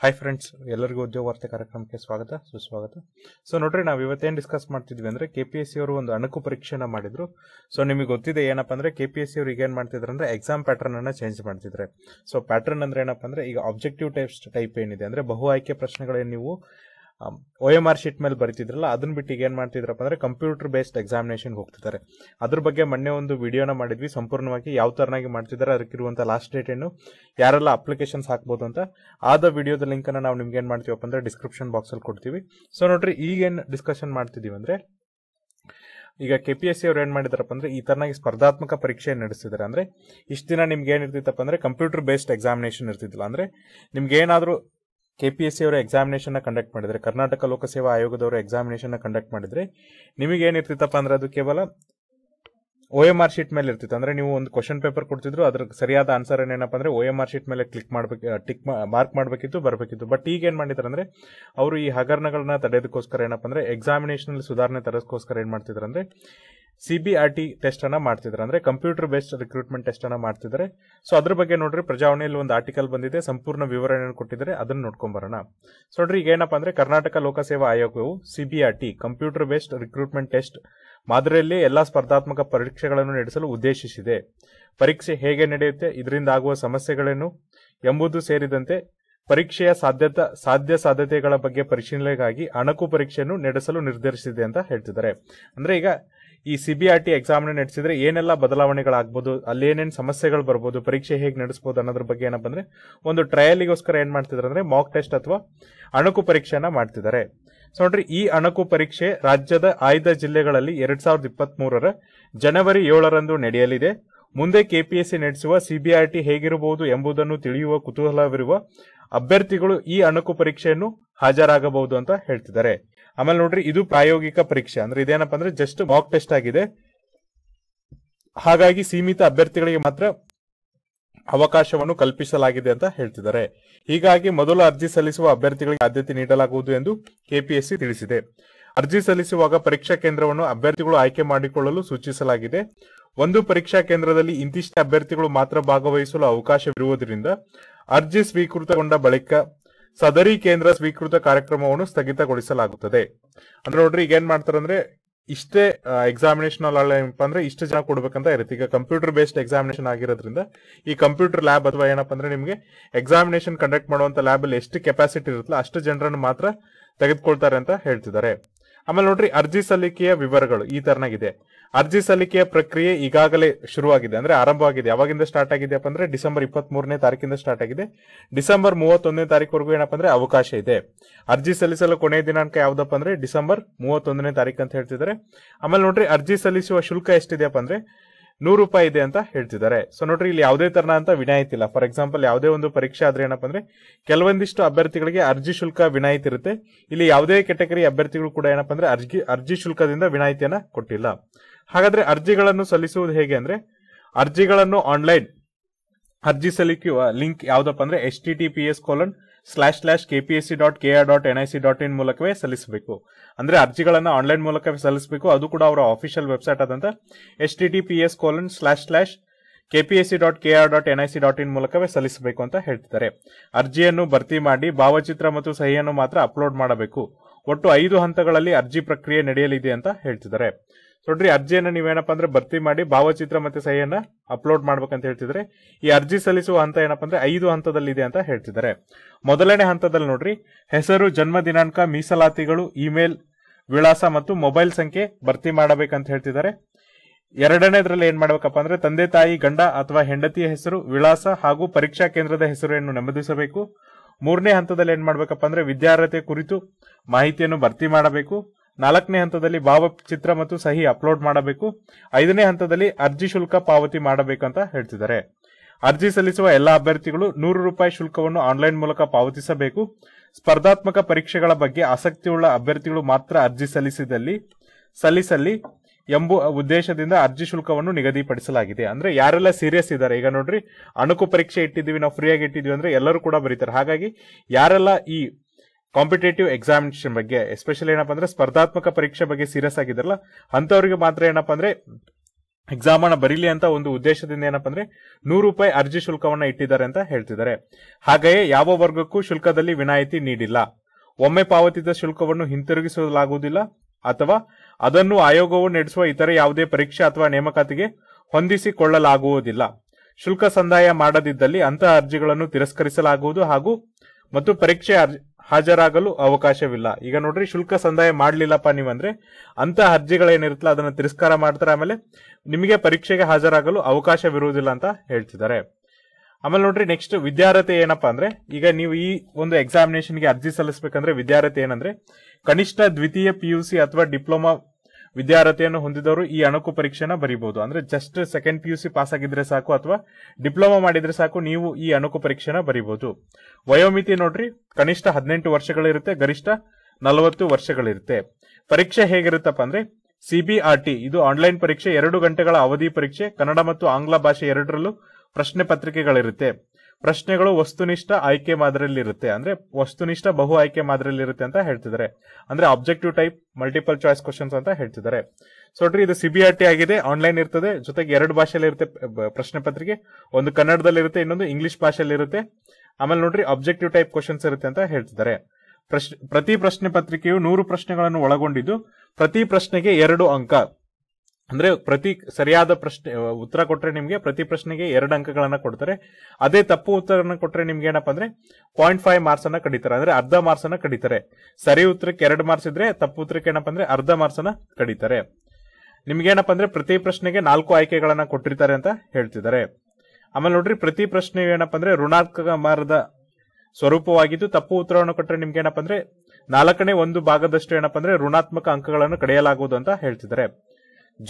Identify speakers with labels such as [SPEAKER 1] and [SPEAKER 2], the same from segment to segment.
[SPEAKER 1] hi friends ಎಲ್ಲರಿಗೂ ಉದ್ಯೋಗ ವಾರ್ತೆ ಕಾರ್ಯಕ್ರಮಕ್ಕೆ ಸ್ವಾಗತ ಸುಸ್ವಾಗತ ಸೊ ನೋಡ್ರಿ ನಾವು ಇವತ್ತೇನು ಡಿಸ್ಕಸ್ ಮಾಡ್ತಿದ್ವಿ ಅಂದರೆ ಕೆ ಪಿ ಎಸ್ ಸಿ ಅವರು ಒಂದು ಅಣಕು ಪರೀಕ್ಷೆನ ಮಾಡಿದ್ರು ಸೊ ನಿಮಗೆ ಗೊತ್ತಿದೆ ಏನಪ್ಪ ಅಂದ್ರೆ ಕೆ ಪಿ ಎಸ್ ಸಿ ಅವ್ರು ಈಗ ಏನು ಮಾಡ್ತಿದ್ರು ಅಂದ್ರೆ ಎಕ್ಸಾಮ್ ಪ್ಯಾಟ್ರನನ್ನು ಚೇಂಜ್ ಮಾಡ್ತಿದ್ರೆ ಸೊ ಪ್ಯಾಟರ್ನ್ ಅಂದ್ರೆ ಏನಪ್ಪ ಅಂದ್ರೆ ಈಗ ಆಬ್ಜೆಕ್ಟಿವ್ ಟೈಪ್ಸ್ ಟೈಪ್ ಏನಿದೆ ಅಂದರೆ ಬಹು ಆಯ್ಕೆ ಪ್ರಶ್ನೆಗಳೇನು ನೀವು ಒ ಎಮ್ ಆರ್ ಶೀಟ್ ಮೇಲೆ ಬರೀತಿದ್ರಲ್ಲ ಅದನ್ನ ಬಿಟ್ಟು ಈಗ ಏನು ಮಾಡ್ತಿದ್ರಪ್ಪ ಅಂದ್ರೆ ಕಂಪ್ಯೂಟರ್ ಬೇಸ್ಡ್ ಎಕ್ಸಾಮಿನೇಷನ್ಗೆ ಹೋಗ್ತಿದ್ದಾರೆ ಅದ್ರ ಬಗ್ಗೆ ಮೊನ್ನೆ ಒಂದು ವಿಡಿಯೋನ ಮಾಡಿದ್ವಿ ಸಂಪೂರ್ಣವಾಗಿ ಯಾವ ಥರನಾಗಿ ಮಾಡ್ತಿದ್ದಾರೆ ಅದಕ್ಕಿರುವಂಥ ಲಾಸ್ಟ್ ಡೇಟ್ ಏನು ಯಾರೆಲ್ಲ ಅಪ್ಲಿಕೇಶನ್ಸ್ ಹಾಕ್ಬೋದು ಅಂತ ಆದ ವಿಡಿಯೋದ ಲಿಂಕನ್ನು ನಾವು ನಿಮ್ಗೆ ಏನು ಮಾಡ್ತೀವಪ್ಪ ಅಂದ್ರೆ ಡಿಸ್ಕ್ರಿಪ್ಷನ್ ಬಾಕ್ಸಲ್ಲಿ ಕೊಡ್ತೀವಿ ಸೊ ನೋಡ್ರಿ ಈಗೇನು ಡಿಸ್ಕಷನ್ ಮಾಡ್ತಿದ್ದೀವಿ ಅಂದರೆ ಈಗ ಕೆ ಪಿ ಎಸ್ ಸಿ ಅವ್ರು ಏನು ಮಾಡಿದಾರಪ್ಪ ಅಂದ್ರೆ ಈ ಥರನಾಗಿ ಸ್ಪರ್ಧಾತ್ಮಕ ಪರೀಕ್ಷೆ ನಡೆಸಿದ್ದಾರೆ ಅಂದರೆ ಇಷ್ಟು ದಿನ ನಿಮ್ಗೆ ಏನಿರ್ತಿತ್ತಪ್ಪ ಅಂದರೆ ಕಂಪ್ಯೂಟರ್ ಬೇಸ್ಡ್ ಎಕ್ಸಾಮಿನೇಷನ್ ಇರ್ತಿದ್ದಿಲ್ಲ ಅಂದರೆ ನಿಮ್ಗೆ ಏನಾದರೂ ಕೆ ಪಿ ಎಸ್ ಸಿ ಎಕ್ಸಾಮಿನೇಷನ್ನ ಕಂಡಕ್ಟ್ ಮಾಡಿದರೆ ಕರ್ನಾಟಕ ಲೋಕಸೇವಾ ಆಯೋಗದವರು ಎಕ್ಸಾಮಿನೇಷನ್ನ ಕಂಡಕ್ಟ್ ಮಾಡಿದರೆ ನಿಮಗೇನಿರ್ತಿತ್ತಪ್ಪ ಅಂದ್ರೆ ಅದು ಕೇವಲ ಓ ಎಮ್ ಆರ್ ಶೀಟ್ ಮೇಲೆ ಇರ್ತಿತ್ತು ಅಂದ್ರೆ ನೀವು ಒಂದು ಕ್ವಶನ್ ಪೇಪರ್ ಕೊಡ್ತಿದ್ರು ಅದ್ರ ಸರಿಯಾದ ಆನ್ಸರ್ ಏನೇನಪ್ಪ ಅಂದ್ರೆ ಓ ಎಮ್ ಆರ್ ಶೀಟ್ ಮೇಲೆ ಕ್ಲಿಕ್ ಮಾಡ್ಬೇಕು ಟಿಕ್ ಮಾರ್ಕ್ ಮಾಡಬೇಕಿತ್ತು ಬರಬೇಕಿತ್ತು ಬಟ್ ಈಗ ಏನು ಮಾಡಿದ್ದಾರೆ ಅಂದ್ರೆ ಅವರು ಈ ಹಗರಣಗಳನ್ನ ತಡೆಯೋದಕ್ಕೋಸ್ಕರ ಏನಪ್ಪ ಅಂದ್ರೆ ಎಕ್ಸಾಮಿನೇಷನ್ ಸುಧಾರಣೆ ತರೋದಕ್ಕೋಸ್ಕರ ಏನು ಮಾಡ್ತಿದ್ರು ಅಂದ್ರೆ C B R T test ಅನ್ನ ಮಾಡ್ತಿದ್ರು ಅಂದ್ರೆ ಕಂಪ್ಯೂಟರ್ ಬೇಸ್ಡ್ ರಿಕ್ರೂಟ್ಮೆಂಟ್ ಟೆಸ್ಟ್ ಅನ್ನ ಮಾಡ್ತಿದ್ದಾರೆ ಸೊ ಅದ್ರ ಬಗ್ಗೆ ನೋಡ್ರಿ ಪ್ರಜಾವಣೆಯಲ್ಲಿ ಒಂದು ಆರ್ಟಿಕಲ್ ಬಂದಿದೆ ಸಂಪೂರ್ಣ ವಿವರಣೆಯನ್ನು ಕೊಟ್ಟಿದ್ರೆ ಅದನ್ನು ನೋಡ್ಕೊಂಡ್ ಬರೋಣ ಸೊ ನೋಡ್ರಿ ಈಗ ಏನಪ್ಪಾ ಅಂದ್ರೆ ಕರ್ನಾಟಕ ಲೋಕಸೇವಾ ಆಯೋಗವು C B R T computer based recruitment test ಮಾದರಿಯಲ್ಲಿ ಎಲ್ಲಾ ಸ್ಪರ್ಧಾತ್ಮಕ ಪರೀಕ್ಷೆಗಳನ್ನು ನಡೆಸಲು ಉದ್ದೇಶಿಸಿದೆ ಪರೀಕ್ಷೆ ಹೇಗೆ ನಡೆಯುತ್ತೆ ಇದರಿಂದ ಆಗುವ ಸಮಸ್ಯೆಗಳೇನು ಎಂಬುದು ಸೇರಿದಂತೆ ಪರೀಕ್ಷೆಯ ಸಾಧ್ಯತೆ ಸಾಧ್ಯ ಸಾಧ್ಯತೆಗಳ ಬಗ್ಗೆ ಪರಿಶೀಲನೆಗಾಗಿ ಅಣಕು ಪರೀಕ್ಷೆಯನ್ನು ನಡೆಸಲು ನಿರ್ಧರಿಸಿದೆ ಅಂತ ಹೇಳ್ತಿದ್ದಾರೆ ಅಂದ್ರೆ ಈಗ ಈ ಸಿ ಬಿ ಆರ್ ಟಿ ಎಕ್ಸಾಮ್ನ ನಡೆಸಿದ್ರೆ ಏನೆಲ್ಲ ಬದಲಾವಣೆಗಳಾಗ್ಬೋದು ಏನೇನು ಸಮಸ್ಯೆಗಳು ಬರ್ಬೋದು ಪರೀಕ್ಷೆ ಹೇಗೆ ನಡೆಸಬಹುದು ಅನ್ನೋದ್ರ ಬಗ್ಗೆ ಏನಪ್ಪ ಅಂದರೆ ಒಂದು ಟ್ರಯಲ್ಗೋಸ್ಕರ ಏನ್ ಮಾಡ್ತಿದ್ದಾರೆ ಅಂದ್ರೆ ಮಾಕ್ ಟೆಸ್ಟ್ ಅಥವಾ ಅಣಕು ಪರೀಕ್ಷೆಯನ್ನು ಮಾಡ್ತಿದ್ದಾರೆ ನೋಡ್ರಿ ಈ ಅಣಕು ಪರೀಕ್ಷೆ ರಾಜ್ಯದ ಆಯ್ದ ಜಿಲ್ಲೆಗಳಲ್ಲಿ ಎರಡ್ ಸಾವಿರದ ಇಪ್ಪತ್ತ್ ಜನವರಿ ಏಳರಂದು ನಡೆಯಲಿದೆ ಮುಂದೆ ಕೆಪಿಎಸ್ಸಿ ನಡೆಸುವ ಸಿಬಿಐಟಿ ಹೇಗಿರಬಹುದು ಎಂಬುದನ್ನು ತಿಳಿಯುವ ಕುತೂಹಲವಿರುವ ಅಭ್ಯರ್ಥಿಗಳು ಈ ಅಣಕು ಪರೀಕ್ಷೆಯನ್ನು ಹಾಜರಾಗಬಹುದು ಅಂತ ಹೇಳ್ತಿದ್ದಾರೆ ಆಮೇಲೆ ನೋಡ್ರಿ ಇದು ಪ್ರಾಯೋಗಿಕ ಪರೀಕ್ಷೆ ಅಂದ್ರೆ ಇದೇನಪ್ಪ ಅಂದ್ರೆ ಜಸ್ಟ್ ಮಾಕ್ ಟೆಸ್ಟ್ ಆಗಿದೆ ಹಾಗಾಗಿ ಸೀಮಿತ ಅಭ್ಯರ್ಥಿಗಳಿಗೆ ಮಾತ್ರ ಅವಕಾಶವನ್ನು ಕಲ್ಪಿಸಲಾಗಿದೆ ಅಂತ ಹೇಳ್ತಿದ್ದಾರೆ ಹೀಗಾಗಿ ಮೊದಲು ಅರ್ಜಿ ಸಲ್ಲಿಸುವ ಅಭ್ಯರ್ಥಿಗಳಿಗೆ ಆದ್ಯತೆ ನೀಡಲಾಗುವುದು ಎಂದು ಕೆಪಿಎಸ್ಸಿ ತಿಳಿಸಿದೆ ಅರ್ಜಿ ಸಲ್ಲಿಸುವಾಗ ಪರೀಕ್ಷಾ ಕೇಂದ್ರವನ್ನು ಅಭ್ಯರ್ಥಿಗಳು ಆಯ್ಕೆ ಮಾಡಿಕೊಳ್ಳಲು ಸೂಚಿಸಲಾಗಿದೆ ಒಂದು ಪರೀಕ್ಷಾ ಕೇಂದ್ರದಲ್ಲಿ ಇಂತಿಷ್ಟ ಅಭ್ಯರ್ಥಿಗಳು ಮಾತ್ರ ಭಾಗವಹಿಸಲು ಅವಕಾಶವಿರುವುದರಿಂದ ಅರ್ಜಿ ಸ್ವೀಕೃತಗೊಂಡ ಬಳಿಕ ಸದರಿ ಕೇಂದ್ರ ಸ್ವೀಕೃತ ಕಾರ್ಯಕ್ರಮವನ್ನು ಸ್ಥಗಿತಗೊಳಿಸಲಾಗುತ್ತದೆ ಅಂದ್ರೆ ನೋಡ್ರಿ ಈಗ ಏನ್ ಮಾಡ್ತಾರಂದ್ರೆ ಇಷ್ಟೇ ಎಕ್ಸಾಮಿನೇಷನ್ ಏನಪ್ಪ ಅಂದ್ರೆ ಇಷ್ಟು ಜನ ಕೊಡ್ಬೇಕಂತ ಇರುತ್ತೆ ಈಗ ಕಂಪ್ಯೂಟರ್ ಬೇಸ್ಡ್ ಎಕ್ಸಾಮಿನೇಷನ್ ಆಗಿರೋದ್ರಿಂದ ಈ ಕಂಪ್ಯೂಟರ್ ಲ್ಯಾಬ್ ಅಥವಾ ಏನಪ್ಪ ಅಂದ್ರೆ ನಿಮಗೆ ಎಕ್ಸಾಮಿನೇಷನ್ ಕಂಡಕ್ಟ್ ಮಾಡುವಂತ ಲ್ಯಾಬ್ ಅಲ್ಲಿ ಎಷ್ಟು ಕೆಪಾಸಿಟಿ ಇರುತ್ತಲ್ಲ ಅಷ್ಟು ಜನರನ್ನು ಮಾತ್ರ ತೆಗೆದುಕೊಳ್ತಾರೆ ಅಂತ ಹೇಳ್ತಿದ್ದಾರೆ ಆಮೇಲೆ ನೋಡ್ರಿ ಅರ್ಜಿ ಸಲ್ಲಿಕೆಯ ವಿವರಗಳು ಈ ತರನಾಗಿದೆ ಅರ್ಜಿ ಸಲ್ಲಿಕೆಯ ಪ್ರಕ್ರಿಯೆ ಈಗಾಗಲೇ ಶುರುವಾಗಿದೆ ಅಂದ್ರೆ ಆರಂಭವಾಗಿದೆ ಯಾವಾಗಿಂದ ಸ್ಟಾರ್ಟ್ ಆಗಿದೆ ಅಂದ್ರೆ ಡಿಸೆಂಬರ್ ಇಪ್ಪತ್ತ್ ಮೂರನೇ ತಾರೀಕಿಂದ ಸ್ಟಾರ್ಟ್ ಆಗಿದೆ ಡಿಸೆಂಬರ್ ಮೂವತ್ತೊಂದನೇ ತಾರೀಕುವರೆಗೂ ಏನಪ್ಪ ಅಂದ್ರೆ ಅವಕಾಶ ಇದೆ ಅರ್ಜಿ ಸಲ್ಲಿಸಲು ಕೊನೆಯ ದಿನಾಂಕ ಯಾವ್ದಪ್ಪ ಅಂದ್ರೆ ಡಿಸೆಂಬರ್ ಮೂವತ್ತೊಂದನೇ ತಾರೀಕು ಅಂತ ಹೇಳ್ತಿದ್ದಾರೆ ಆಮೇಲೆ ನೋಡ್ರಿ ಅರ್ಜಿ ಸಲ್ಲಿಸುವ ಶುಲ್ಕ ಎಷ್ಟಿದೆಯಪ್ಪ ಅಂದ್ರೆ ನೂರು ರೂಪಾಯಿ ಇದೆ ಅಂತ ಹೇಳ್ತಿದ್ದಾರೆ ಸೊ ನೋಡ್ರಿ ಇಲ್ಲಿ ಯಾವುದೇ ಅಂತ ವಿನಾಯಿತಿ ಇಲ್ಲ ಫಾರ್ ಎಕ್ಸಾಂಪಲ್ ಯಾವುದೇ ಒಂದು ಪರೀಕ್ಷೆ ಆದ್ರೆ ಏನಪ್ಪ ಅಂದ್ರೆ ಕೆಲವೊಂದಿಷ್ಟು ಅಭ್ಯರ್ಥಿಗಳಿಗೆ ಅರ್ಜಿ ಶುಲ್ಕ ವಿನಾಯಿತಿ ಇರುತ್ತೆ ಇಲ್ಲಿ ಯಾವುದೇ ಕೆಟಗರಿ ಅಭ್ಯರ್ಥಿಗಳು ಕೂಡ ಏನಪ್ಪ ಅಂದ್ರೆ ಅರ್ಜಿ ಅರ್ಜಿ ಶುಲ್ಕದಿಂದ ವಿನಾಯಿತಿಯನ್ನ ಕೊಟ್ಟಿಲ್ಲ ಹಾಗಾದ್ರೆ ಅರ್ಜಿಗಳನ್ನು ಸಲ್ಲಿಸುವುದು ಹೇಗೆ ಅಂದ್ರೆ ಅರ್ಜಿಗಳನ್ನು ಆನ್ಲೈನ್ ಅರ್ಜಿ ಸಲ್ಲಿಕೆಯ ಲಿಂಕ್ ಯಾವ್ದಪ್ಪ ಅಂದ್ರೆ H T T P S colon slash slash S C dot K R dot N I C dot in ಮೂಲಕವೇ ಸಲ್ಲಿಸಬೇಕು ಅಂದರೆ ಅರ್ಜಿಗಳನ್ನು ಆನ್ಲೈನ್ ಮೂಲಕವೇ ಸಲ್ಲಿಸಬೇಕು ಅದು ಕೂಡ ಅವರ ಅಫಿಷಿಯಲ್ ವೆಬ್ಸೈಟ್ ಆದಂಥ H T T P S colon slash slash K P S C dot K R dot N I C dot in ಮೂಲಕವೇ ಸಲ್ಲಿಸಬೇಕು ಅಂತ ಹೇಳ್ತಿದ್ದಾರೆ ಅರ್ಜಿಯನ್ನು ಭರ್ತಿ ಮಾಡಿ ಭಾವಚಿತ್ರ ಮತ್ತು ಸಹಿಯನ್ನು ಮಾತ್ರ ಅಪ್ಲೋಡ್ ಮಾಡಬೇಕು ಒಟ್ಟು ಐದು ಹಂತಗಳಲ್ಲಿ ಅರ್ಜಿ ಪ್ರಕ್ರಿಯೆ ನಡೆಯಲಿದೆ ಅಂತ ಹೇಳ್ತಿದ್ದಾರೆ ನೋಡ್ರಿ ಅರ್ಜಿಯನ್ನು ನೀವೇನಪ್ಪ ಅಂದ್ರೆ ಭರ್ತಿ ಮಾಡಿ ಭಾವಚಿತ್ರ ಮತ್ತೆ ಸಹಿಯನ್ನ ಅಪ್ಲೋಡ್ ಮಾಡ್ಬೇಕಂತ ಹೇಳ್ತಿದ್ರೆ ಈ ಅರ್ಜಿ ಸಲ್ಲಿಸುವ ಹಂತ ಏನಪ್ಪ ಅಂದ್ರೆ ಐದು ಹಂತದಲ್ಲಿ ಇದೆ ಅಂತ ಹೇಳ್ತಿದ್ದಾರೆ ಮೊದಲನೇ ಹಂತದಲ್ಲಿ ನೋಡ್ರಿ ಹೆಸರು ಜನ್ಮ ದಿನಾಂಕ ಮೀಸಲಾತಿಗಳು ಇಮೇಲ್ ವಿಳಾಸ ಮತ್ತು ಮೊಬೈಲ್ ಸಂಖ್ಯೆ ಭರ್ತಿ ಮಾಡಬೇಕಂತ ಹೇಳ್ತಿದ್ದಾರೆ ಎರಡನೇದ್ರಲ್ಲಿ ಏನ್ ಮಾಡ್ಬೇಕಪ್ಪ ಅಂದ್ರೆ ತಂದೆ ತಾಯಿ ಗಂಡ ಅಥವಾ ಹೆಂಡತಿಯ ಹೆಸರು ವಿಳಾಸ ಹಾಗೂ ಪರೀಕ್ಷಾ ಕೇಂದ್ರದ ಹೆಸರನ್ನು ನಮೂದಿಸಬೇಕು ಮೂರನೇ ಹಂತದಲ್ಲಿ ಏನ್ ಮಾಡ್ಬೇಕಪ್ಪ ಅಂದ್ರೆ ವಿದ್ಯಾರ್ಹತೆ ಕುರಿತು ಮಾಹಿತಿಯನ್ನು ಭರ್ತಿ ಮಾಡಬೇಕು ನಾಲ್ಕನೇ ಹಂತದಲ್ಲಿ ಭಾವಚಿತ್ರ ಮತ್ತು ಸಹಿ ಅಪ್ಲೋಡ್ ಮಾಡಬೇಕು ಐದನೇ ಹಂತದಲ್ಲಿ ಅರ್ಜಿ ಶುಲ್ಕ ಪಾವತಿ ಮಾಡಬೇಕು ಅಂತ ಹೇಳ್ತಿದ್ದಾರೆ ಅರ್ಜಿ ಸಲ್ಲಿಸುವ ಎಲ್ಲ ಅಭ್ಯರ್ಥಿಗಳು ನೂರು ರೂಪಾಯಿ ಶುಲ್ಕವನ್ನು ಆನ್ಲೈನ್ ಮೂಲಕ ಪಾವತಿಸಬೇಕು ಸ್ಪರ್ಧಾತ್ಮಕ ಪರೀಕ್ಷೆಗಳ ಬಗ್ಗೆ ಆಸಕ್ತಿಯುಳ್ಳ ಅಭ್ಯರ್ಥಿಗಳು ಮಾತ್ರ ಅರ್ಜಿ ಸಲ್ಲಿಸಿದಲ್ಲಿ ಸಲ್ಲಿಸಲಿ ಎಂಬ ಉದ್ದೇಶದಿಂದ ಅರ್ಜಿ ಶುಲ್ಕವನ್ನು ನಿಗದಿಪಡಿಸಲಾಗಿದೆ ಅಂದ್ರೆ ಯಾರೆಲ್ಲ ಸೀರಿಯಸ್ ಇದ್ದಾರೆ ಈಗ ನೋಡ್ರಿ ಅಣುಕು ಪರೀಕ್ಷೆ ಇಟ್ಟಿದ್ದೀವಿ ನಾವು ಫ್ರೀಯಾಗಿ ಇಟ್ಟಿದ್ದೀವಿ ಅಂದ್ರೆ ಎಲ್ಲರೂ ಕೂಡ ಬರೀತಾರೆ ಹಾಗಾಗಿ ಯಾರೆಲ್ಲ ಈ ಕಾಂಪಿಟೇಟಿವ್ ಎಕ್ಸಾಮಿನೇಷನ್ ಬಗ್ಗೆ ಎಸ್ಪೆಷಲಿ ಏನಪ್ಪ ಅಂದ್ರೆ ಸ್ಪರ್ಧಾತ್ಮಕ ಪರೀಕ್ಷೆ ಬಗ್ಗೆ ಸೀರಿಯಸ್ ಆಗಿದ್ರಲ್ಲ ಅಂತವರಿಗೆ ಮಾತ್ರ ಏನಪ್ಪ ಅಂದ್ರೆ ಅನ್ನ ಬರೀಲಿ ಅಂತ ಒಂದು ಉದ್ದೇಶದಿಂದ ಏನಪ್ಪ ಅಂದ್ರೆ ನೂರು ರೂಪಾಯಿ ಅರ್ಜಿ ಶುಲ್ಕವನ್ನ ಇಟ್ಟಿದ್ದಾರೆ ಅಂತ ಹೇಳ್ತಿದ್ದಾರೆ ಹಾಗೆಯೇ ಯಾವ ವರ್ಗಕ್ಕೂ ಶುಲ್ಕದಲ್ಲಿ ವಿನಾಯಿತಿ ನೀಡಿಲ್ಲ ಒಮ್ಮೆ ಪಾವತಿದ ಶುಲ್ಕವನ್ನು ಹಿಂತಿರುಗಿಸಲಾಗುವುದಿಲ್ಲ ಅಥವಾ ಅದನ್ನು ಆಯೋಗವು ನಡೆಸುವ ಇತರ ಯಾವುದೇ ಪರೀಕ್ಷೆ ಅಥವಾ ನೇಮಕಾತಿಗೆ ಹೊಂದಿಸಿಕೊಳ್ಳಲಾಗುವುದಿಲ್ಲ ಶುಲ್ಕ ಸಂದಾಯ ಮಾಡದಿದ್ದಲ್ಲಿ ಅಂತಹ ಅರ್ಜಿಗಳನ್ನು ತಿರಸ್ಕರಿಸಲಾಗುವುದು ಹಾಗೂ ಮತ್ತು ಪರೀಕ್ಷೆ ಹಾಜರಾಗಲು ಅವಕಾಶವಿಲ್ಲ ಈಗ ನೋಡ್ರಿ ಶುಲ್ಕ ಸಂದಾಯ ಮಾಡಲಿಲ್ಲಪ್ಪ ನೀವಂದ್ರೆ ಅಂತ ಅರ್ಜಿಗಳೇನಿರುತ್ತಲ್ಲ ಅದನ್ನು ತಿರಸ್ಕಾರ ಮಾಡ್ತಾರೆ ಆಮೇಲೆ ನಿಮಗೆ ಪರೀಕ್ಷೆಗೆ ಹಾಜರಾಗಲು ಅವಕಾಶವಿರುವುದಿಲ್ಲ ಅಂತ ಹೇಳ್ತಿದ್ದಾರೆ ಆಮೇಲೆ ನೋಡ್ರಿ ನೆಕ್ಸ್ಟ್ ವಿದ್ಯಾರ್ಥಿ ಏನಪ್ಪಾ ಅಂದ್ರೆ ಈಗ ನೀವು ಈ ಒಂದು ಎಕ್ಸಾಮಿನೇಷನ್ಗೆ ಅರ್ಜಿ ಸಲ್ಲಿಸಬೇಕಂದ್ರೆ ವಿದ್ಯಾರ್ಥಿ ಏನಂದ್ರೆ ಕನಿಷ್ಠ ದ್ವಿತೀಯ ಪಿ ಅಥವಾ ಡಿಪ್ಲೊಮಾ ವಿದ್ಯಾರ್ಹತೆಯನ್ನು ಹೊಂದಿದವರು ಈ ಅಣಕು ಪರೀಕ್ಷೆನ ಬರೀಬಹುದು ಅಂದ್ರೆ just second P U C pass ಆಗಿದ್ರೆ ಸಾಕು ಅಥವಾ ಡಿಪ್ಲೊಮಾ ಮಾಡಿದ್ರೆ ಸಾಕು ನೀವು ಈ ಅಣಕು ಪರೀಕ್ಷೆನ ಬರೀಬಹುದು ವಯೋಮಿತಿ ನೋಡ್ರಿ ಕನಿಷ್ಠ ಹದಿನೆಂಟು ವರ್ಷಗಳಿರುತ್ತೆ ಗರಿಷ್ಠ ನಲವತ್ತು ವರ್ಷಗಳಿರುತ್ತೆ ಪರೀಕ್ಷೆ ಹೇಗಿರುತ್ತಪ್ಪ ಅಂದ್ರೆ ಸಿಬಿಆರ್ಟಿ ಇದು ಆನ್ಲೈನ್ ಪರೀಕ್ಷೆ ಎರಡು ಗಂಟೆಗಳ ಅವಧಿ ಪರೀಕ್ಷೆ ಕನ್ನಡ ಮತ್ತು ಆಂಗ್ಲ ಭಾಷೆ ಎರಡರಲ್ಲೂ ಪ್ರಶ್ನೆ ಪತ್ರಿಕೆಗಳಿರುತ್ತೆ ಪ್ರಶ್ನೆಗಳು ವಸ್ತುನಿಷ್ಠ ಆಯ್ಕೆ ಮಾದರಿಯಲ್ಲಿರುತ್ತೆ ಅಂದ್ರೆ ವಸ್ತುನಿಷ್ಠ ಬಹು ಆಯ್ಕೆ ಇರುತ್ತೆ ಅಂತ ಹೇಳ್ತಿದ್ದಾರೆ ಅಂದ್ರೆ objective type multiple choice questions ಅಂತ ಹೇಳ್ತಿದ್ದಾರೆ ಸೊ ಇದು ಸಿಬಿಆರ್ಟಿ ಆಗಿದೆ ಆನ್ಲೈನ್ ಇರ್ತದೆ ಜೊತೆಗೆ ಎರಡು ಭಾಷೆಯಲ್ಲಿ ಇರುತ್ತೆ ಪ್ರಶ್ನೆ ಪತ್ರಿಕೆ ಒಂದು ಕನ್ನಡದಲ್ಲಿ ಇರುತ್ತೆ ಇನ್ನೊಂದು ಇಂಗ್ಲಿಷ್ ಭಾಷೆಯಲ್ಲಿ ಇರುತ್ತೆ ಆಮೇಲೆ ನೋಡ್ರಿ ಆಬ್ಜೆಕ್ಟಿವ್ ಟೈಪ್ ಕ್ವಶನ್ಸ್ ಇರುತ್ತೆ ಅಂತ ಹೇಳ್ತಿದ್ದಾರೆ ಪ್ರಶ್ನೆ ಪ್ರತಿ ಪ್ರಶ್ನೆ ಪತ್ರಿಕೆಯು ನೂರು ಪ್ರಶ್ನೆಗಳನ್ನು ಒಳಗೊಂಡಿದ್ದು ಪ್ರತಿ ಪ್ರಶ್ನೆಗೆ ಎರಡು ಅಂಕ ಅಂದ್ರೆ ಪ್ರತಿ ಸರಿಯಾದ ಪ್ರಶ್ನೆ ಉತ್ತರ ಕೊಟ್ಟರೆ ನಿಮಗೆ ಪ್ರತಿ ಪ್ರಶ್ನೆಗೆ ಎರಡು ಅಂಕಗಳನ್ನ ಕೊಡ್ತಾರೆ ಅದೇ ತಪ್ಪು ಉತ್ತರನ ಕೊಟ್ಟರೆ ನಿಮ್ಗೆ ಏನಪ್ಪಾ ಅಂದ್ರೆ ಪಾಯಿಂಟ್ ಫೈವ್ ಮಾರ್ಕ್ಸ್ ಅನ್ನ ಕಡಿತಾರೆ ಅಂದ್ರೆ ಅರ್ಧ ಮಾರ್ಕ್ಸ್ ಅನ್ನ ಕಡಿತಾರೆ ಸರಿ ಉತ್ತರಕ್ಕೆ ಎರಡು ಮಾರ್ಕ್ಸ್ ಇದ್ರೆ ತಪ್ಪು ಉತ್ತರಕ್ಕೆ ಏನಪ್ಪಾ ಅಂದ್ರೆ ಅರ್ಧ ಮಾರ್ಕ್ಸ್ ಅನ್ನ ಕಡಿತಾರೆ ನಿಮ್ಗೆ ಏನಪ್ಪಾ ಅಂದ್ರೆ ಪ್ರತಿ ಪ್ರಶ್ನೆಗೆ ನಾಲ್ಕು ಆಯ್ಕೆಗಳನ್ನ ಕೊಟ್ಟಿರ್ತಾರೆ ಅಂತ ಹೇಳ್ತಿದ್ದಾರೆ ಆಮೇಲೆ ನೋಡ್ರಿ ಪ್ರತಿ ಪ್ರಶ್ನೆ ಏನಪ್ಪಾ ಅಂದ್ರೆ ಋಣಾತ್ಮಕ ಮಾರ್ಗದ ಸ್ವರೂಪವಾಗಿದ್ದು ತಪ್ಪು ಉತ್ತರವನ್ನು ಕೊಟ್ಟರೆ ನಿಮ್ಗೆ ಏನಪ್ಪಾ ಅಂದ್ರೆ ನಾಲ್ಕನೇ ಒಂದು ಭಾಗದಷ್ಟು ಏನಪ್ಪಾ ಅಂದ್ರೆ ಋಣಾತ್ಮಕ ಅಂಕಗಳನ್ನು ಕಡೆಯಲಾಗುವುದು ಅಂತ ಹೇಳ್ತಿದ್ದಾರೆ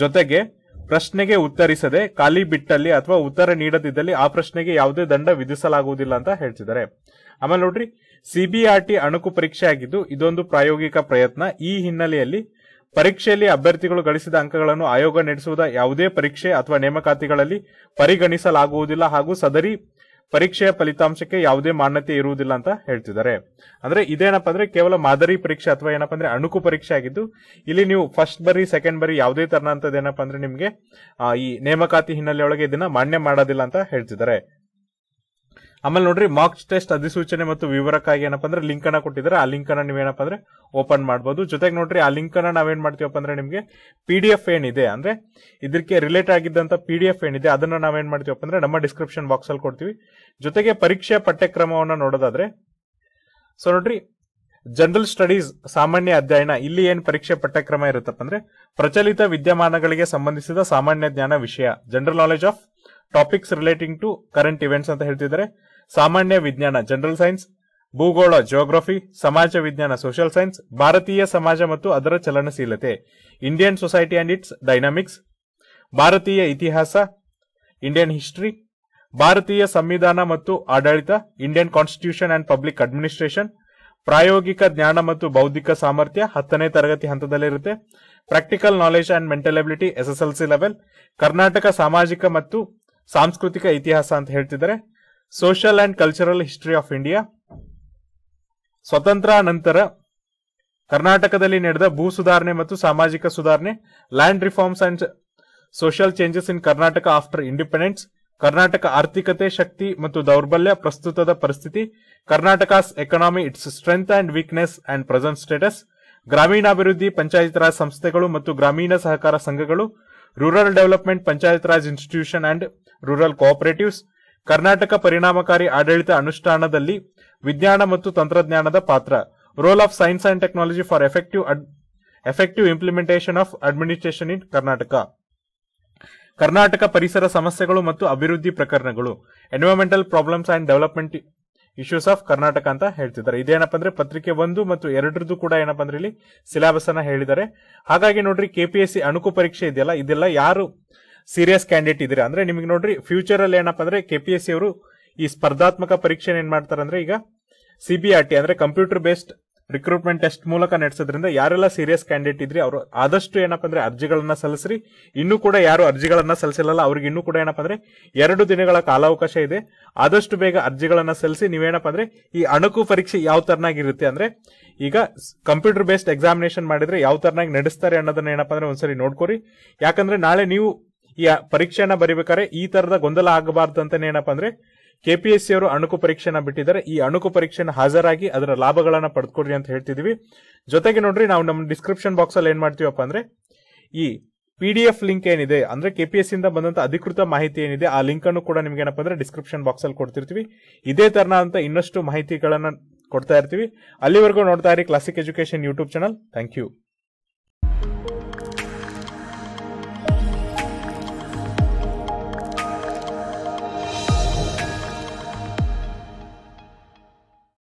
[SPEAKER 1] ಜೊತೆಗೆ ಪ್ರಶ್ನೆಗೆ ಉತ್ತರಿಸದೆ ಖಾಲಿ ಬಿಟ್ಟಲ್ಲಿ ಅಥವಾ ಉತ್ತರ ನೀಡದಿದ್ದಲ್ಲಿ ಆ ಪ್ರಶ್ನೆಗೆ ಯಾವುದೇ ದಂಡ ವಿಧಿಸಲಾಗುವುದಿಲ್ಲ ಅಂತ ಹೇಳ್ತಿದ್ದಾರೆ ಆಮೇಲೆ ನೋಡ್ರಿ ಸಿಬಿಆರ್ಟಿ ಅಣುಕು ಪರೀಕ್ಷೆ ಆಗಿದ್ದು ಇದೊಂದು ಪ್ರಾಯೋಗಿಕ ಪ್ರಯತ್ನ ಈ ಹಿನ್ನೆಲೆಯಲ್ಲಿ ಪರೀಕ್ಷೆಯಲ್ಲಿ ಅಭ್ಯರ್ಥಿಗಳು ಗಳಿಸಿದ ಅಂಕಗಳನ್ನು ಆಯೋಗ ನಡೆಸುವುದ ಯಾವುದೇ ಪರೀಕ್ಷೆ ಅಥವಾ ನೇಮಕಾತಿಗಳಲ್ಲಿ ಪರಿಗಣಿಸಲಾಗುವುದಿಲ್ಲ ಹಾಗೂ ಸದರಿ ಪರೀಕ್ಷೆಯ ಫಲಿತಾಂಶಕ್ಕೆ ಯಾವುದೇ ಮಾನ್ಯತೆ ಇರುವುದಿಲ್ಲ ಅಂತ ಹೇಳ್ತಿದ್ದಾರೆ ಅಂದ್ರೆ ಇದೇನಪ್ಪ ಅಂದ್ರೆ ಕೇವಲ ಮಾದರಿ ಪರೀಕ್ಷೆ ಅಥವಾ ಏನಪ್ಪ ಅಂದ್ರೆ ಅಣುಕು ಪರೀಕ್ಷೆ ಆಗಿದ್ದು ಇಲ್ಲಿ ನೀವು ಫಸ್ಟ್ ಬರಿ ಸೆಕೆಂಡ್ ಬರಿ ಯಾವುದೇ ತರನಂತದ್ದು ಏನಪ್ಪ ಅಂದ್ರೆ ನಿಮಗೆ ಈ ನೇಮಕಾತಿ ಹಿನ್ನೆಲೆಯೊಳಗೆ ಇದನ್ನ ಮಾನ್ಯ ಮಾಡೋದಿಲ್ಲ ಅಂತ ಹೇಳ್ತಿದ್ದಾರೆ ಆಮೇಲೆ ನೋಡ್ರಿ ಮಾರ್ಕ್ಸ್ ಟೆಸ್ಟ್ ಅಧಿಸೂಚನೆ ಮತ್ತು ವಿವರಕ್ಕಾಗಿ ಏನಪ್ಪ ಅಂದ್ರೆ ಲಿಂಕ್ ಅನ್ನ ಕೊಟ್ಟಿದ್ದಾರೆ ಆ ಲಿಂಕ್ ಅನ್ನ ನೀವೇನಪ್ಪ ಅಂದ್ರೆ ಓಪನ್ ಮಾಡಬಹುದು ಜೊತೆಗೆ ನೋಡ್ರಿ ಆ ಲಿಂಕ್ ಅನ್ನ ನಾವೇನ್ ಮಾಡ್ತೀವಪ್ಪ ಅಂದ್ರೆ ನಿಮಗೆ ಪಿ ಡಿ ಎಫ್ ಏನಿದೆ ಅಂದ್ರೆ ಇದಕ್ಕೆ ರಿಲೇಟ್ ಆಗಿದ್ದಂತ ಪಿ ಡಿ ಎಫ್ ಏನಿದೆ ಅದನ್ನ ನಾವೇನ್ ಮಾಡ್ತೀವಪ್ಪ ಅಂದ್ರೆ ನಮ್ಮ ಡಿಸ್ಕ್ರಿಪ್ಷನ್ ಬಾಕ್ಸ್ ಅಲ್ಲಿ ಕೊಡ್ತೀವಿ ಜೊತೆಗೆ ಪರೀಕ್ಷೆ ಪಠ್ಯಕ್ರಮವನ್ನು ನೋಡೋದಾದ್ರೆ ಸೊ ನೋಡ್ರಿ ಜನರಲ್ ಸ್ಟಡೀಸ್ ಸಾಮಾನ್ಯ ಅಧ್ಯಯನ ಇಲ್ಲಿ ಏನ್ ಪರೀಕ್ಷೆ ಪಠ್ಯಕ್ರಮ ಇರುತ್ತಪ್ಪ ಅಂದ್ರೆ ಪ್ರಚಲಿತ ವಿದ್ಯಮಾನಗಳಿಗೆ ಸಂಬಂಧಿಸಿದ ಸಾಮಾನ್ಯ ಜ್ಞಾನ ವಿಷಯ general knowledge of topics relating to current events ಅಂತ ಹೇಳ್ತಿದ್ದಾರೆ ಸಾಮಾನ್ಯ ವಿಜ್ಞಾನ ಜನರಲ್ ಸೈನ್ಸ್ ಭೂಗೋಳ ಜಿಯೋಗ್ರಫಿ ಸಮಾಜ ವಿಜ್ಞಾನ ಸೋಷಿಯಲ್ ಸೈನ್ಸ್ ಭಾರತೀಯ ಸಮಾಜ ಮತ್ತು ಅದರ ಚಲನಶೀಲತೆ Indian society and its dynamics ಭಾರತೀಯ ಇತಿಹಾಸ ಇಂಡಿಯನ್ ಹಿಸ್ಟ್ರಿ ಭಾರತೀಯ ಸಂವಿಧಾನ ಮತ್ತು ಆಡಳಿತ Indian constitution and public administration ಪ್ರಾಯೋಗಿಕ ಜ್ಞಾನ ಮತ್ತು ಬೌದ್ಧಿಕ ಸಾಮರ್ಥ್ಯ ಹತ್ತನೇ ತರಗತಿ ಹಂತದಲ್ಲಿರುತ್ತೆ practical knowledge and mental ability S S L C level Karnataka ಸಾಮಾಜಿಕ ಮತ್ತು ಸಾಂಸ್ಕೃತಿಕ ಇತಿಹಾಸ ಅಂತ ಹೇಳ್ತಿದ್ದಾರೆ social and cultural history of India ಸ್ವತಂತ್ರ ನಂತರ ಕರ್ನಾಟಕದಲ್ಲಿ ನಡೆದ ಭೂ ಸುಧಾರಣೆ ಮತ್ತು ಸಾಮಾಜಿಕ ಸುಧಾರಣೆ land reforms and social changes in Karnataka after independence Karnataka ಆರ್ಥಿಕತೆ ಶಕ್ತಿ ಮತ್ತು ದೌರ್ಬಲ್ಯ ಪ್ರಸ್ತುತದ ಪರಿಸ್ಥಿತಿ Karnataka's economy its strength and weakness and present status ಗ್ರಾಮೀಣಾಭಿವೃದ್ಧಿ ಪಂಚಾಯತ್ ರಾಜ್ ಸಂಸ್ಥೆಗಳು ಮತ್ತು ಗ್ರಾಮೀಣ ಸಹಕಾರ ಸಂಘಗಳು rural development panchayat raj institution and rural cooperatives Karnataka ಪರಿಣಾಮಕಾರಿ ಆಡಳಿತ ಅನುಷ್ಠಾನದಲ್ಲಿ ವಿಜ್ಞಾನ ಮತ್ತು ತಂತ್ರಜ್ಞಾನದ ಪಾತ್ರ role of science and technology for effective effective implementation of administration in Karnataka Karnataka ಪರಿಸರ ಸಮಸ್ಯೆಗಳು ಮತ್ತು ಅಭಿವೃದ್ಧಿ ಪ್ರಕರಣಗಳು environmental problems and development issues of Karnataka ಅಂತ ಹೇಳ್ತಿದ್ದಾರೆ ಇದೇನಪ್ಪ ಅಂದ್ರೆ ಪತ್ರಿಕೆ ಒಂದು ಮತ್ತು ಎರಡರದ್ದು ಕೂಡ ಏನಪ್ಪ ಅಂದ್ರೆ ಇಲ್ಲಿ ಸಿಲೆಬಸ್ ಅನ್ನ ಹೇಳಿದ್ದಾರೆ ಹಾಗಾಗಿ ನೋಡ್ರಿ ಕೆಪಿಎಸ್ಸಿ ಅಣುಕು ಪರೀಕ್ಷೆ ಇದೆಯಲ್ಲ ಇದೆಲ್ಲ ಯಾರು ಸೀರಿಯಸ್ ಕ್ಯಾಂಡಿಡೇಟ್ ಇದ್ರೆ ಅಂದ್ರೆ ನಿಮಗೆ ನೋಡ್ರಿ ಫ್ಯೂಚರ್ ಅಲ್ಲಿ ಏನಪ್ಪ ಅಂದ್ರೆ ಸಿ ಅವರು ಈ ಸ್ಪರ್ಧಾತ್ಮಕ ಪರೀಕ್ಷೆ ಏನ್ ಮಾಡ್ತಾರೆ ಅಂದ್ರೆ ಈಗ ಸಿಬಿಆರ್ ಟಿ ಅಂದ್ರೆ ಕಂಪ್ಯೂಟರ್ ಬೇಸ್ಡ್ ರಿಕ್ರೂಟ್ಮೆಂಟ್ ಟೆಸ್ಟ್ ಮೂಲಕ ನಡೆಸೋದ್ರಿಂದ ಯಾರೆಲ್ಲ ಸೀರಿಯಸ್ ಕ್ಯಾಂಡಿಡೇಟ್ ಇದ್ರಿ ಅವರು ಆದಷ್ಟು ಏನಪ್ಪ ಅಂದ್ರೆ ಅರ್ಜಿಗಳನ್ನ ಸಲ್ಲಿಸ್ರಿ ಇನ್ನೂ ಕೂಡ ಯಾರು ಅರ್ಜಿಗಳನ್ನ ಸಲ್ಲಿಸಿಲ್ಲಲ್ಲ ಅವ್ರಿಗೆ ಇನ್ನೂ ಕೂಡ ಏನಪ್ಪ ಅಂದ್ರೆ ಎರಡು ದಿನಗಳ ಕಾಲಾವಕಾಶ ಇದೆ ಆದಷ್ಟು ಬೇಗ ಅರ್ಜಿಗಳನ್ನ ಸಲ್ಲಿಸಿ ನೀವೇನಪ್ಪ ಅಂದ್ರೆ ಈ ಅಣಕು ಪರೀಕ್ಷೆ ಯಾವ ತರನಾಗಿರುತ್ತೆ ಅಂದ್ರೆ ಈಗ ಕಂಪ್ಯೂಟರ್ ಬೇಸ್ಡ್ ಎಕ್ಸಾಮಿನೇಷನ್ ಮಾಡಿದ್ರೆ ಯಾವ ತರನಾಗಿ ನಡೆಸ್ತಾರೆ ಅನ್ನೋದನ್ನ ಏನಪ್ಪ ಅಂದ್ರೆ ಒಂದ್ಸರಿ ನೋಡ್ಕೊರಿ ಯಾಕಂದ್ರೆ ನಾಳೆ ನೀವು ಈ ಪರೀಕ್ಷೆನ ಬರೀಬೇಕಾದ್ರೆ ಈ ತರದ ಗೊಂದಲ ಆಗಬಾರ್ದು ಅಂದ್ರೆ ಏನಪ್ಪಾ ಅಂದ್ರೆ ಕೆಪಿಎಸ್ಸಿ ಅವರು ಅಣುಕು ಪರೀಕ್ಷೆನ ಬಿಟ್ಟಿದ್ದಾರೆ ಈ ಅಣುಕು ಪರೀಕ್ಷೆನ ಹಾಜರಾಗಿ ಅದರ ಲಾಭಗಳನ್ನ ಪಡೆದುಕೊಡ್ರಿ ಅಂತ ಹೇಳ್ತಿದೀವಿ ಜೊತೆಗೆ ನೋಡ್ರಿ ನಾವು ನಮ್ಮ ಡಿಸ್ಕ್ರಿಪ್ಷನ್ ಬಾಕ್ಸ್ ಅಲ್ಲಿ ಏನ್ ಮಾಡ್ತೀವಪ್ಪ ಅಂದ್ರೆ ಈ ಪಿ ಡಿ ಎಫ್ ಲಿಂಕ್ ಏನಿದೆ ಅಂದ್ರೆ ಕೆಪಿಎಸ್ ಇಂದ ಬಂದಂತ ಅಧಿಕೃತ ಮಾಹಿತಿ ಏನಿದೆ ಆ ಲಿಂಕ್ ಅನ್ನು ಕೂಡ ನಿಮ್ಗೆ ಏನಪ್ಪ ಅಂದ್ರೆ ಡಿಸ್ಕ್ರಿಪ್ಷನ್ ಬಾಕ್ಸ್ ಅಲ್ಲಿ ಕೊಡ್ತಿರ್ತೀವಿ ಇದೇ ಅಂತ ಇನ್ನಷ್ಟು ಮಾಹಿತಿಗಳನ್ನ ಕೊಡ್ತಾ ಇರ್ತೀವಿ ಅಲ್ಲಿವರೆಗೂ ನೋಡ್ತಾ ಇರಿ Classic Education YouTube channel thank you